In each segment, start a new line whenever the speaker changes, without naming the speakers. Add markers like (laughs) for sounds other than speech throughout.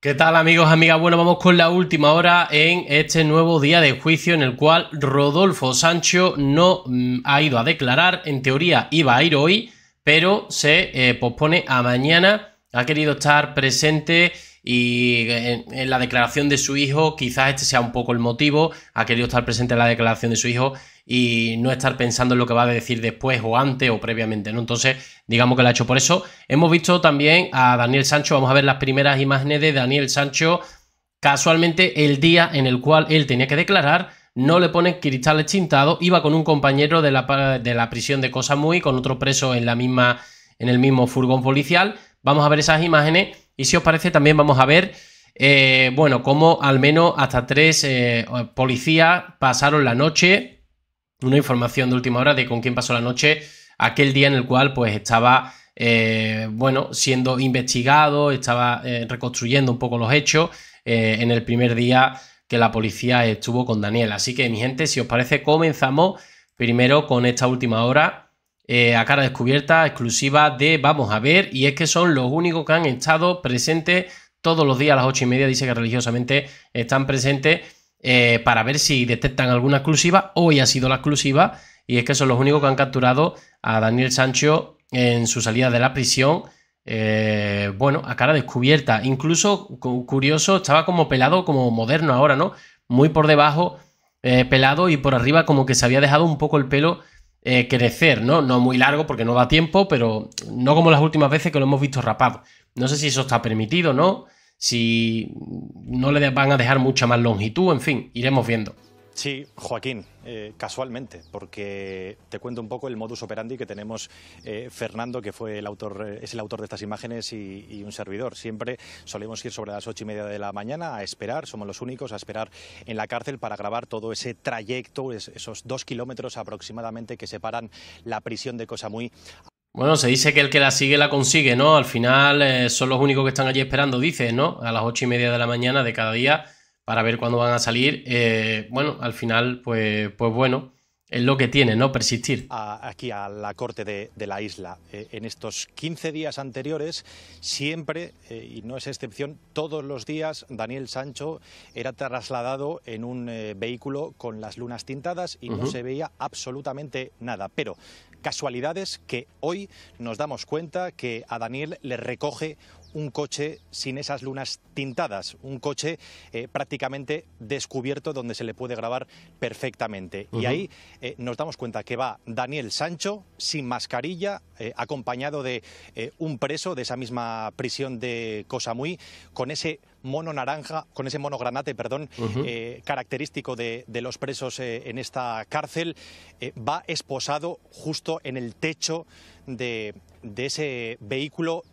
¿Qué tal amigos, amigas? Bueno, vamos con la última hora en este nuevo día de juicio en el cual Rodolfo Sancho no mm, ha ido a declarar, en teoría iba a ir hoy, pero se eh, pospone a mañana, ha querido estar presente y en, la declaración de su hijo, quizás este sea un poco el motivo, ha querido estar presente en la declaración de su hijo y no estar pensando en lo que va a decir después o antes o previamente, ¿no? Entonces, digamos que lo ha hecho por eso. Hemos visto también a Daniel Sancho, vamos a ver las primeras imágenes de Daniel Sancho, casualmente el día en el cual él tenía que declarar, no le ponen cristales tintados, iba con un compañero de la, de la prisión de Cosa Muy, con otro preso en, la misma, en el mismo furgón policial. Vamos a ver esas imágenes y si os parece, también vamos a ver, eh, bueno, cómo al menos hasta tres eh, policías pasaron la noche, una información de última hora de con quién pasó la noche, aquel día en el cual pues estaba, eh, bueno, siendo investigado, estaba reconstruyendo un poco los hechos en el primer día que la policía estuvo con Daniel. Así que mi gente, si os parece, comenzamos primero con esta última hora eh, a cara descubierta, exclusiva de Vamos a ver, y es que son los únicos que han estado presentes todos los días a las ocho y media, dice que religiosamente están presentes eh, para ver si detectan alguna exclusiva. Hoy ha sido la exclusiva, y es que son los únicos que han capturado a Daniel Sancho en su salida de la prisión. Eh, bueno, a cara descubierta. Incluso curioso, estaba como pelado, como moderno ahora, ¿no? Muy por debajo, pelado y por arriba como que se había dejado un poco el pelo eh, crecer, ¿no? No muy largo porque no da tiempo, pero no como las últimas veces que lo hemos visto rapado. No sé si eso está permitido, ¿no? Si no le van a dejar mucha más longitud, en fin, iremos viendo.
Sí, Joaquín, eh, casualmente, porque te cuento un poco el modus operandi que tenemos eh, Fernando, que fue el autor, eh, es el autor de estas imágenes y, un servidor. Siempre solemos ir sobre las ocho y media de la mañana a esperar, somos los únicos a esperar en la cárcel para grabar todo ese trayecto, esos dos kilómetros aproximadamente que separan la prisión de Cosa muy.
Bueno, se dice que el que la sigue la consigue, ¿no? Al final son los únicos que están allí esperando, dices, ¿no? A las ocho y media de la mañana de cada día para ver cuándo van a salir. Eh, bueno, al final, pues, pues bueno, es lo que tiene, ¿no? Persistir.
aquí a la corte de, la isla. Eh, en estos 15 días anteriores, siempre, eh, y no es excepción, todos los días Daniel Sancho era trasladado en un vehículo con las lunas tintadas y no se veía absolutamente nada. Pero casualidades que hoy nos damos cuenta que a Daniel le recoge un coche sin esas lunas tintadas, un coche eh, prácticamente descubierto donde se le puede grabar perfectamente. Y ahí eh, nos damos cuenta que va Daniel Sancho sin mascarilla, eh, acompañado de un preso de esa misma prisión de Cosamuy, con ese mono naranja, con ese mono granate, perdón, característico de, los presos en esta cárcel, va esposado justo en el techo de ese vehículo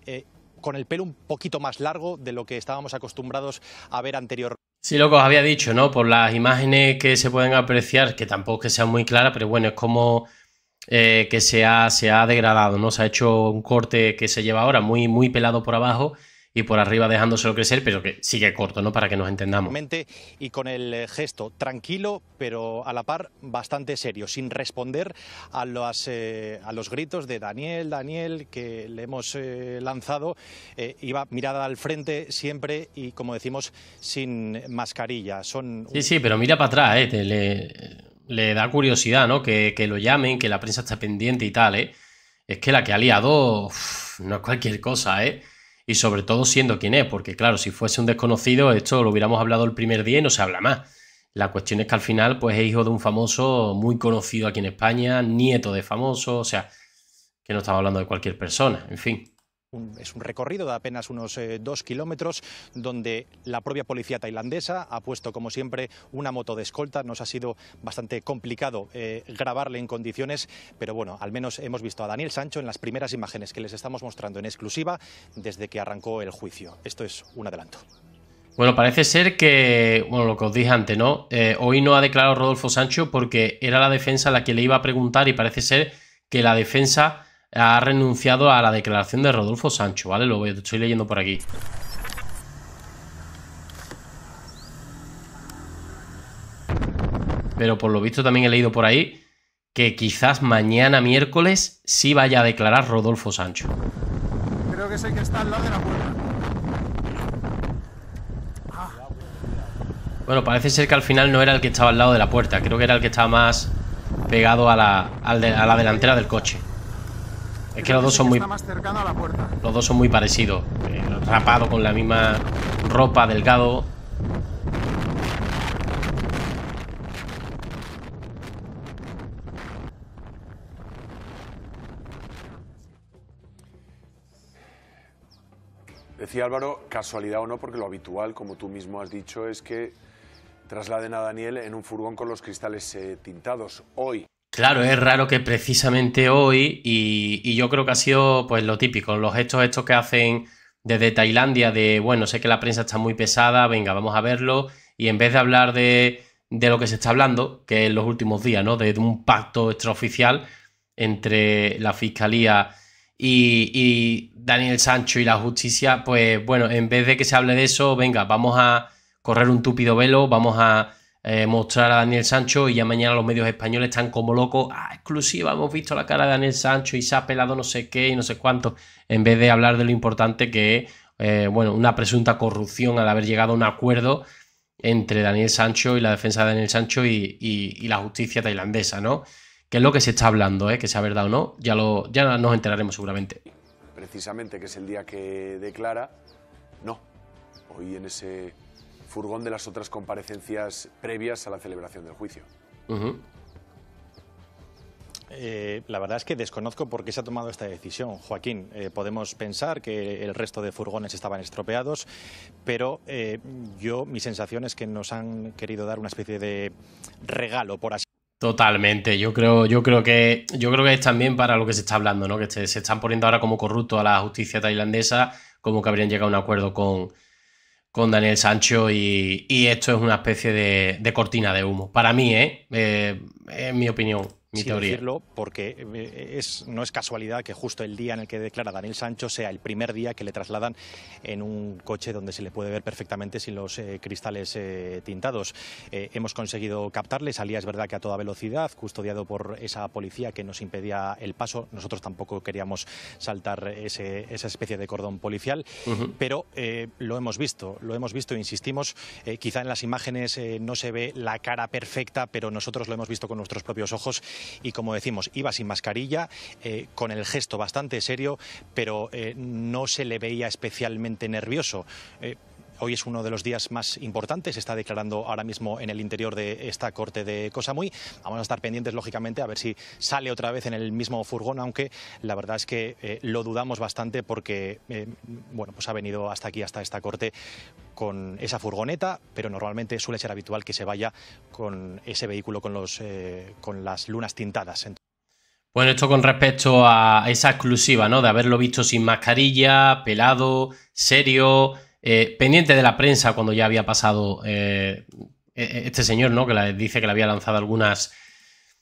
con el pelo un poquito más largo de lo que estábamos acostumbrados a ver anterior.
Sí, lo que os había dicho, ¿no? Por las imágenes que se pueden apreciar, que tampoco que sean muy claras, pero bueno, es como eh, que se ha, se ha degradado, ¿no? Se ha hecho un corte que se lleva ahora muy, muy pelado por abajo y por arriba dejándoselo crecer, pero que sigue corto, ¿no? Para que nos entendamos.
Y con el eh, gesto tranquilo, pero a la par bastante serio, sin responder a, los, eh, a los gritos de Daniel, Daniel, que le hemos eh, lanzado. iba mirada al frente siempre y, como decimos, sin mascarilla. Son... Sí,
sí, pero mira para atrás, ¿eh? le, da curiosidad, ¿no? Que, lo llamen, que la prensa está pendiente y tal, ¿eh? Es que la que ha liado no es cualquier cosa, ¿eh? y sobre todo siendo quien es, porque claro, si fuese un desconocido, esto lo hubiéramos hablado el primer día y no se habla más. La cuestión es que al final, pues es hijo de un famoso muy conocido aquí en España, nieto de famoso, o sea, que no estaba hablando de cualquier persona, en fin
es un recorrido de apenas unos eh, dos kilómetros donde la propia policía tailandesa ha puesto, como siempre, una moto de escolta. Nos ha sido bastante complicado eh, grabarle en condiciones, pero bueno, al menos hemos visto a Daniel Sancho en las primeras imágenes que les estamos mostrando en exclusiva desde que arrancó el juicio. Esto es un adelanto.
Bueno, parece ser que, bueno, lo que os dije antes, ¿no? Eh, hoy no ha declarado Rodolfo Sancho porque era la defensa la que le iba a preguntar y parece ser que la defensa ha renunciado a la declaración de Rodolfo Sancho, ¿vale? Lo estoy leyendo por aquí. Pero por lo visto también he leído por ahí que quizás mañana miércoles sí vaya a declarar Rodolfo Sancho.
Creo que es que está al lado de la puerta.
Ah. Bueno, parece ser que al final no era el que estaba al lado de la puerta. Creo que era el que estaba más pegado a la delantera del coche. Es que los dos son muy. Los dos son muy parecidos. Eh, rapado con la misma ropa, delgado.
Decía Álvaro, casualidad o no, porque lo habitual, como tú mismo has dicho, es que trasladen a Daniel en un furgón con los cristales eh, tintados. Hoy
Claro, es raro que precisamente hoy, y, yo creo que ha sido pues lo típico, los gestos estos que hacen desde Tailandia de, bueno, sé que la prensa está muy pesada, venga, vamos a verlo, y en vez de hablar de, de lo que se está hablando, que en los últimos días, ¿no? De, un pacto extraoficial entre la Fiscalía y, y, Daniel Sancho y la justicia, pues bueno, en vez de que se hable de eso, venga, vamos a correr un túpido velo, vamos a eh, mostrar a Daniel Sancho y ya mañana los medios españoles están como locos, ah, exclusiva, hemos visto la cara de Daniel Sancho y se ha pelado no sé qué y no sé cuánto, en vez de hablar de lo importante que es, eh, bueno, una presunta corrupción al haber llegado a un acuerdo entre Daniel Sancho y la defensa de Daniel Sancho y, la justicia tailandesa, ¿no? Que es lo que se está hablando, ¿eh? que sea verdad o no, ya, lo, ya nos enteraremos seguramente.
Precisamente, que es el día que declara, no, hoy en ese furgón de las otras comparecencias previas a la celebración del juicio. Eh, la verdad es que desconozco por qué se ha tomado esta decisión, Joaquín. Eh, podemos pensar que el resto de furgones estaban estropeados, pero eh, yo mi sensación es que nos han querido dar una especie de regalo, por así
Totalmente, yo creo, yo creo que yo creo que es también para lo que se está hablando, ¿no? Que se, se están poniendo ahora como corrupto a la justicia tailandesa, como que habrían llegado a un acuerdo con, con Daniel Sancho y, y esto es una especie de, cortina de humo. Para mí, ¿eh? Eh, en mi opinión decirlo,
porque eh, no es casualidad que justo el día en el que declara Daniel Sancho sea el primer día que le trasladan en un coche donde se le puede ver perfectamente sin los eh, cristales eh, tintados. hemos conseguido captarle, salía es verdad que a toda velocidad, custodiado por esa policía que nos impedía el paso. Nosotros tampoco queríamos saltar ese, esa especie de cordón policial, pero lo hemos visto, lo hemos visto, insistimos, quizá en las imágenes no se ve la cara perfecta, pero nosotros lo hemos visto con nuestros propios ojos y como decimos, iba sin mascarilla, eh, con el gesto bastante serio, pero eh, no se le veía especialmente nervioso. Eh, Hoy es uno de los días más importantes, se está declarando ahora mismo en el interior de esta corte de muy Vamos a estar pendientes, lógicamente, a ver si sale otra vez en el mismo furgón, aunque la verdad es que eh, lo dudamos bastante porque eh, bueno, pues ha venido hasta aquí, hasta esta corte, con esa furgoneta, pero normalmente suele ser habitual que se vaya con ese vehículo con, los, eh, con las lunas tintadas.
Bueno, esto con respecto a esa exclusiva, ¿no? De haberlo visto sin mascarilla, pelado, serio, eh, pendiente de la prensa cuando ya había pasado eh, e-, este señor, ¿no? Que dice que le había lanzado algunas,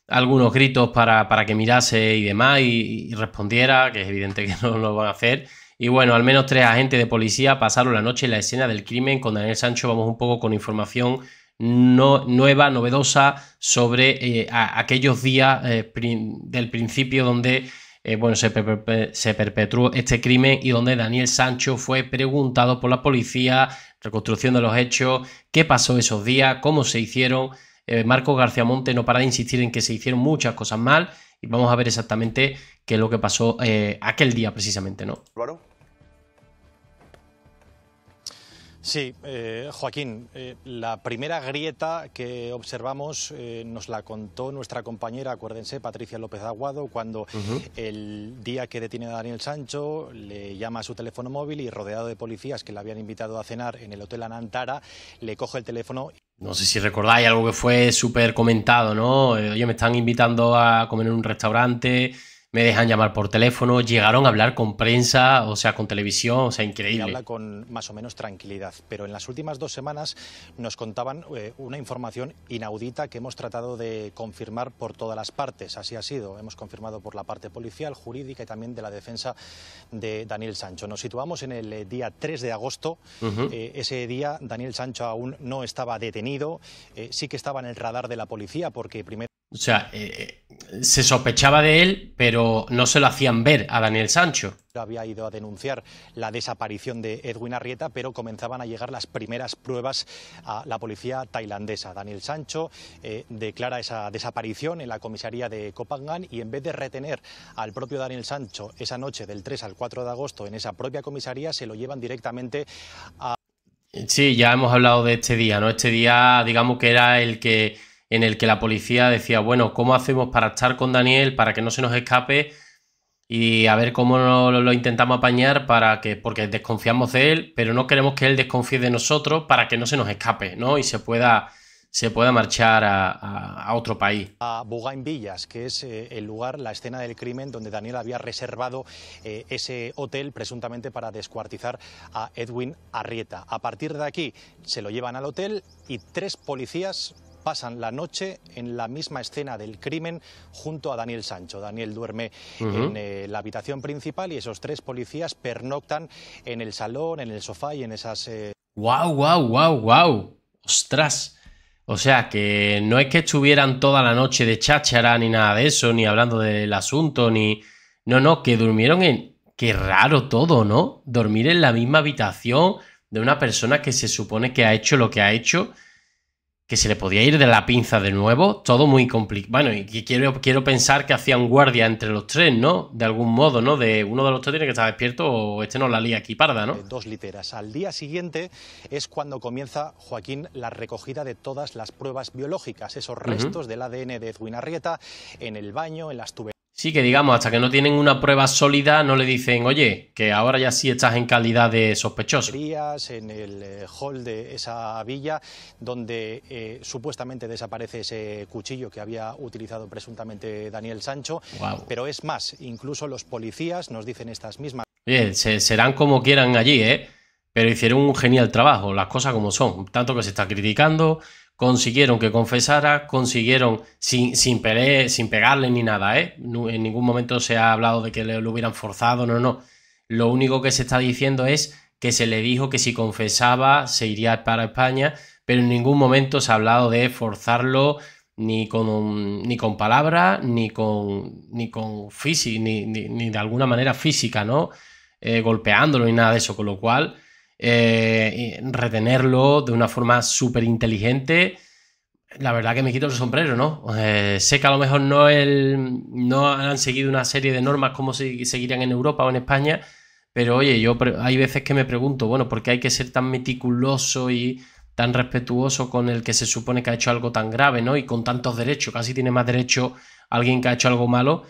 algunos gritos para, para que mirase y demás y, respondiera, que es evidente que (laughs) no lo van a hacer. Y bueno, al menos tres agentes de policía pasaron la noche en la escena del crimen con Daniel Sancho. Vamos un poco con información no, nueva, novedosa sobre eh, aquellos días del principio donde eh, bueno, se, perpetró este crimen y donde Daniel Sancho fue preguntado por la policía, reconstrucción de los hechos, qué pasó esos días, cómo se hicieron. Eh, Marco García Monte no para de insistir en que se hicieron muchas cosas mal y vamos a ver exactamente qué es lo que pasó eh, aquel día precisamente, ¿no?
Claro. Sí, eh, Joaquín, eh, la primera grieta que observamos eh, nos la contó nuestra compañera, acuérdense, Patricia López Aguado, cuando el día que detiene a Daniel Sancho le llama a su teléfono móvil y rodeado de policías que le habían invitado a cenar en el Hotel Anantara, le coge el teléfono.
No sé si recordáis algo que fue súper comentado, ¿no? Oye, me están invitando a comer en un restaurante, me dejan llamar por teléfono, llegaron a hablar con prensa, o sea, con televisión, o sea, increíble. Y habla
con más o menos tranquilidad, pero en las últimas dos semanas nos contaban eh, una información inaudita que hemos tratado de confirmar por todas las partes, así ha sido, hemos confirmado por la parte policial, jurídica y también de la defensa de Daniel Sancho. Nos situamos en el eh, día 3 de agosto, eh, ese día Daniel Sancho aún no estaba detenido, sí que estaba en el radar de la policía porque primero...
O sea, se sospechaba de él, pero no se lo hacían ver a Daniel Sancho.
Había ido a denunciar la desaparición de Edwin Arrieta, pero comenzaban a llegar las primeras pruebas a la policía tailandesa. Daniel Sancho eh, declara esa desaparición en la comisaría de Copangan y en vez de retener al propio Daniel Sancho esa noche del 3 al 4 de agosto en esa propia comisaría, se lo llevan directamente a...
Sí, ya hemos hablado de este día, ¿no? Este día, digamos que era el que en el que la policía decía, bueno, ¿cómo hacemos para estar con Daniel, para que no se nos escape? Y a ver cómo lo, lo intentamos apañar para que, porque desconfiamos de él, pero no queremos que él desconfíe de nosotros para que no se nos escape, ¿no? Y se pueda se pueda marchar a, otro país.
A Bugain Villas, que es eh, el lugar, la escena del crimen donde Daniel había reservado eh, ese hotel presuntamente para descuartizar a Edwin Arrieta. A partir de aquí se lo llevan al hotel y tres policías pasan la noche en la misma escena del crimen junto a Daniel Sancho. Daniel duerme en eh, la habitación principal y esos tres policías pernoctan en el salón, en el sofá y en esas...
wow, wow, wow. ¡Ostras! O sea, que no es que estuvieran toda la noche de cháchara ni nada de eso, ni hablando del asunto, ni... No, no, que durmieron en... Qué raro todo, ¿no? Dormir en la misma habitación de una persona que se supone que ha hecho lo que ha hecho que se le podía ir de la pinza de nuevo, todo muy complicado. Bueno, y quiero, quiero pensar que hacían guardia entre los tres, ¿no? De algún modo, ¿no? De uno de los tres tiene que estar despierto o este no la lía aquí parda, ¿no? Eh, dos literas.
Al día siguiente es cuando comienza, Joaquín, la recogida de todas las pruebas biológicas, esos restos del ADN de Edwin Arrieta en el baño, en las tuberías
Sí, que digamos, hasta que no tienen una prueba sólida, no le dicen, oye, que ahora ya sí estás en calidad de sospechoso.
En el eh, hall de esa villa, donde eh, supuestamente desaparece ese cuchillo que había utilizado presuntamente Daniel Sancho. Pero es más, incluso los policías nos dicen estas mismas.
Bien, serán como quieran allí, ¿eh? Pero hicieron un genial trabajo, las cosas como son. Tanto que se está criticando, consiguieron que confesara, consiguieron, sin, sin, sin pegarle ni nada, ¿eh? en ningún momento se ha hablado de que lo hubieran forzado, no, no. Lo único que se está diciendo es que se le dijo que si confesaba se iría para España, pero en ningún momento se ha hablado de forzarlo ni con, ni con palabras, ni con, ni con física, ni, de alguna manera física, ¿no? Eh, golpeándolo ni nada de eso, con lo cual eh, retenerlo de una forma súper inteligente, la verdad que me quito el sombrero, ¿no? Eh, sé que a lo mejor no, el, no han seguido una serie de normas como seguirían en Europa o en España, pero oye, yo hay veces que me pregunto, bueno, ¿por qué hay que ser tan meticuloso y tan respetuoso con el que se supone que ha hecho algo tan grave, ¿no? Y con tantos derechos, casi tiene más derecho alguien que ha hecho algo malo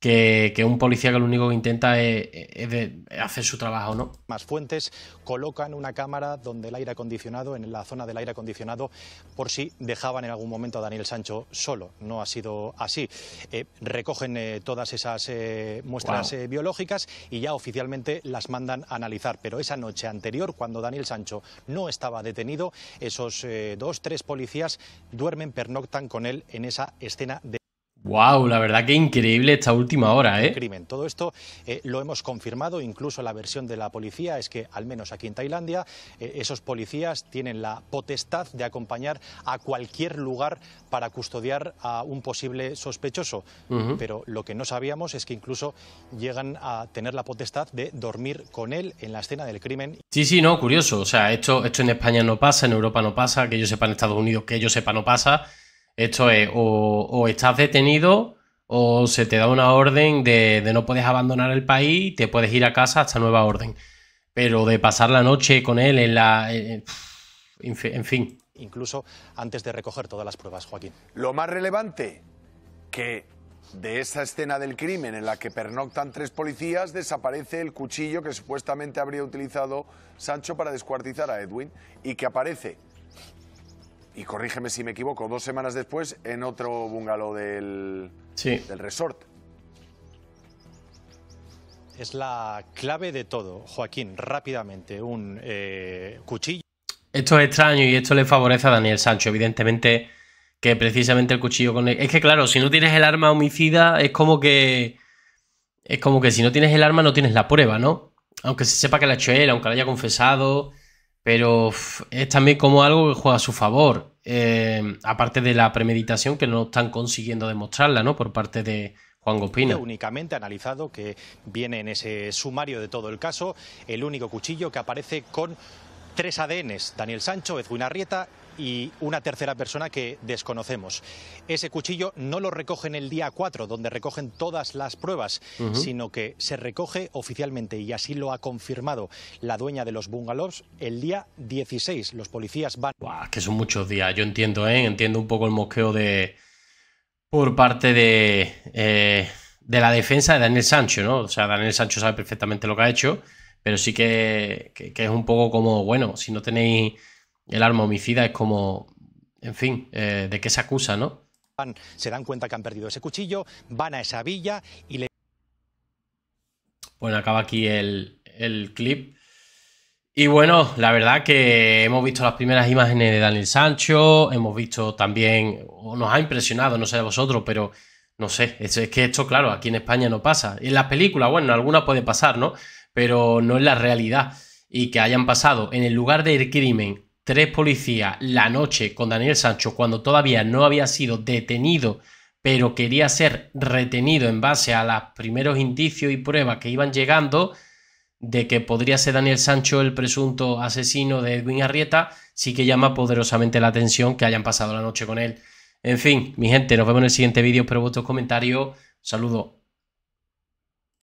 que, un policía que lo único que intenta es, hacer su trabajo, ¿no?
Más fuentes colocan una cámara donde el aire acondicionado, en la zona del aire acondicionado, por si dejaban en algún momento a Daniel Sancho solo. No ha sido así. Eh, recogen eh, todas esas eh, muestras biológicas y ya oficialmente las mandan a analizar. Pero esa noche anterior, cuando Daniel Sancho no estaba detenido, esos dos, tres policías duermen, pernoctan con él en esa escena de
Wow, la verdad que increíble esta última hora, ¿eh? Crimen. Todo esto
eh, lo hemos confirmado, incluso la versión de la policía es que, al menos aquí en Tailandia, eh, esos policías tienen la potestad de acompañar a cualquier lugar para custodiar a un posible sospechoso. Pero lo que no sabíamos es que incluso llegan a tener la potestad de dormir con él en la escena del crimen.
Sí, sí, no, curioso. O sea, esto, esto en España no pasa, en Europa no pasa, que yo sepa en Estados Unidos que yo sepa no pasa. Esto es, o, estás detenido o se te da una orden de, no puedes abandonar el país te puedes ir a casa hasta nueva orden. Pero de pasar la noche con él en la... Eh, eh, en fin.
Incluso antes de recoger todas las pruebas, Joaquín. Lo más relevante, que de esa escena del crimen en la que pernoctan tres policías, desaparece el cuchillo que supuestamente habría utilizado Sancho para descuartizar a Edwin y que aparece y corrígeme si me equivoco, dos semanas después en
otro bungalow del, del resort.
Es la clave de todo, Joaquín, rápidamente, un eh, cuchillo.
Esto es extraño y esto le favorece a Daniel Sancho, evidentemente, que precisamente el cuchillo con el... Es que claro, si no tienes el arma homicida, es como que... Es como que si no tienes el arma no tienes la prueba, ¿no? Aunque se sepa que la ha hecho él, aunque la haya confesado, pero es también como algo que juega a su favor, eh, aparte de la premeditación que no están consiguiendo demostrarla, ¿no? Por parte de, Juan Gospino.
Únicamente analizado que viene en ese sumario de todo el caso, el único cuchillo que aparece con tres ADNs, Daniel Sancho, Edwin Arrieta y una tercera persona que desconocemos. Ese cuchillo no lo recogen el día 4, donde recogen todas las pruebas, sino que se recoge oficialmente, y así lo ha confirmado la dueña de los bungalows, el día 16. Los policías van...
que son muchos días, yo entiendo, ¿eh? Entiendo un poco el mosqueo de... por parte de... Eh, de la defensa de Daniel Sancho, ¿no? O sea, Daniel Sancho sabe perfectamente lo que ha hecho pero sí que, es un poco como, bueno, si no tenéis el arma homicida es como, en fin, eh, ¿de qué se acusa, no?
Se dan cuenta que han perdido ese cuchillo, van a esa villa y le...
Bueno, acaba aquí el, clip. Y bueno, la verdad que hemos visto las primeras imágenes de Daniel Sancho, hemos visto también, o nos ha impresionado, no sé de vosotros, pero no sé, es, que esto, claro, aquí en España no pasa. En las películas, bueno, alguna puede pasar, ¿no? pero no es la realidad. Y que hayan pasado en el lugar del crimen tres policías la noche con Daniel Sancho cuando todavía no había sido detenido, pero quería ser retenido en base a los primeros indicios y pruebas que iban llegando de que podría ser Daniel Sancho el presunto asesino de Edwin Arrieta, sí que llama poderosamente la atención que hayan pasado la noche con él. En fin, mi gente, nos vemos en el siguiente vídeo, espero vuestros comentarios. Saludos.